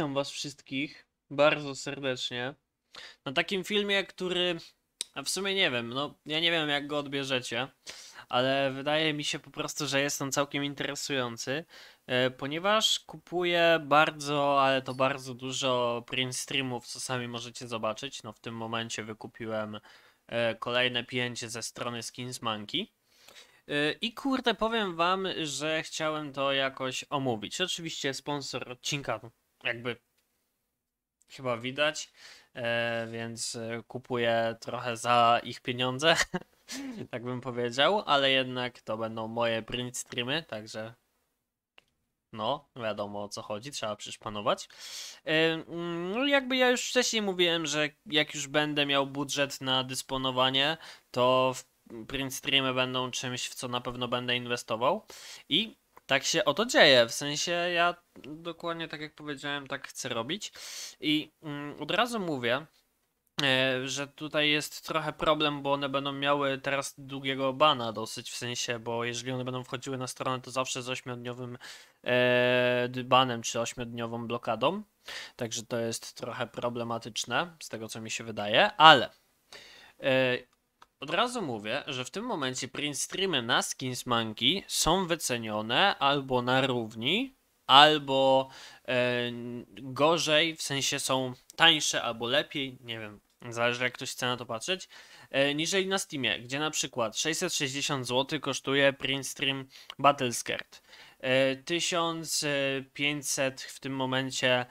witam Was wszystkich bardzo serdecznie na takim filmie, który w sumie nie wiem, no ja nie wiem jak go odbierzecie, ale wydaje mi się po prostu, że jest on całkiem interesujący, e, ponieważ kupuję bardzo, ale to bardzo dużo print streamów, co sami możecie zobaczyć. No w tym momencie wykupiłem e, kolejne pięć ze strony Skins Monkey. E, I kurde, powiem wam, że chciałem to jakoś omówić. Oczywiście sponsor odcinka jakby chyba widać, e, więc e, kupuję trochę za ich pieniądze, tak bym powiedział, ale jednak to będą moje print streamy, także no, wiadomo o co chodzi, trzeba przecież panować. E, mm, no, jakby ja już wcześniej mówiłem, że jak już będę miał budżet na dysponowanie, to print streamy będą czymś, w co na pewno będę inwestował. I tak się o to dzieje. W sensie ja dokładnie tak jak powiedziałem, tak chcę robić. I mm, od razu mówię, e, że tutaj jest trochę problem, bo one będą miały teraz długiego bana dosyć, w sensie, bo jeżeli one będą wchodziły na stronę, to zawsze z 8-dniowym e, banem czy 8-dniową blokadą. Także to jest trochę problematyczne, z tego co mi się wydaje, ale e, od razu mówię, że w tym momencie print streamy na Skins Monkey są wycenione albo na równi, albo e, gorzej, w sensie są tańsze albo lepiej, nie wiem, zależy jak ktoś chce na to patrzeć, e, niżeli na Steamie, gdzie na przykład 660 zł kosztuje print stream 1500 e, w tym momencie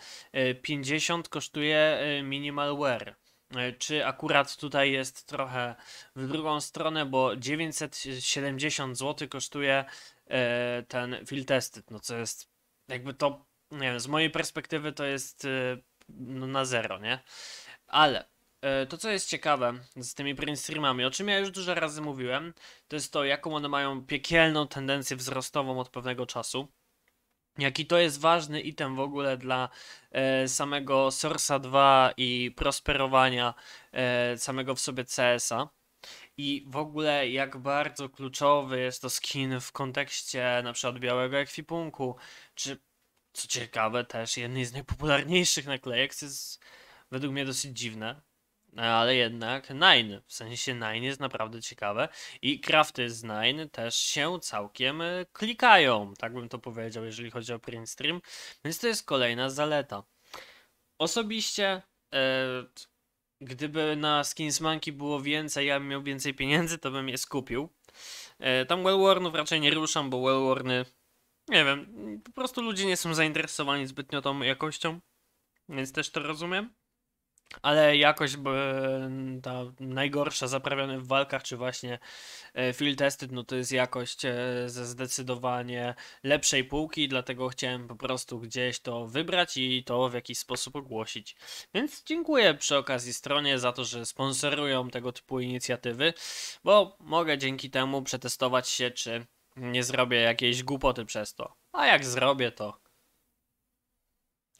50 e, kosztuje e, Minimal Wear. E, czy akurat tutaj jest trochę w drugą stronę, bo 970 zł kosztuje e, ten filtestyt, no co jest jakby to, nie wiem, z mojej perspektywy to jest e, no, na zero, nie? Ale to, co jest ciekawe z tymi print o czym ja już dużo razy mówiłem, to jest to, jaką one mają piekielną tendencję wzrostową od pewnego czasu. Jaki to jest ważny item w ogóle dla e, samego Source'a 2 i prosperowania e, samego w sobie CSa I w ogóle jak bardzo kluczowy jest to skin w kontekście na przykład białego ekwipunku, czy co ciekawe też jednej z najpopularniejszych naklejek, co jest według mnie dosyć dziwne, ale jednak Nine, w sensie Nine jest naprawdę ciekawe i crafty z Nine też się całkiem e, klikają, tak bym to powiedział, jeżeli chodzi o print stream, więc to jest kolejna zaleta. Osobiście, e, gdyby na Skinsmanki było więcej, ja bym miał więcej pieniędzy, to bym je skupił. E, tam Wellwornów raczej nie ruszam, bo Wellworny, nie wiem, po prostu ludzie nie są zainteresowani zbytnio tą jakością, więc też to rozumiem ale jakoś mm, ta najgorsza zaprawiona w walkach, czy właśnie e, field tested, no to jest jakość e, ze zdecydowanie lepszej półki, dlatego chciałem po prostu gdzieś to wybrać i to w jakiś sposób ogłosić. Więc dziękuję przy okazji stronie za to, że sponsorują tego typu inicjatywy, bo mogę dzięki temu przetestować się, czy nie zrobię jakiejś głupoty przez to. A jak zrobię to,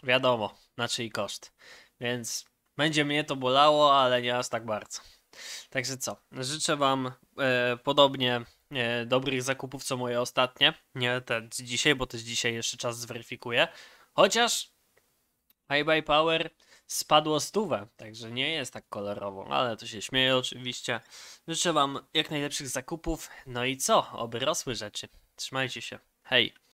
wiadomo, na czyj koszt. Więc będzie mnie to bolało, ale nie aż tak bardzo. Także co, życzę Wam e, podobnie e, dobrych zakupów, co moje ostatnie. Nie te dzisiaj, bo też dzisiaj jeszcze czas zweryfikuję. Chociaż High Buy Power spadło stówę, także nie jest tak kolorowo, ale to się śmieje oczywiście. Życzę Wam jak najlepszych zakupów, no i co, oby rosły rzeczy. Trzymajcie się, hej!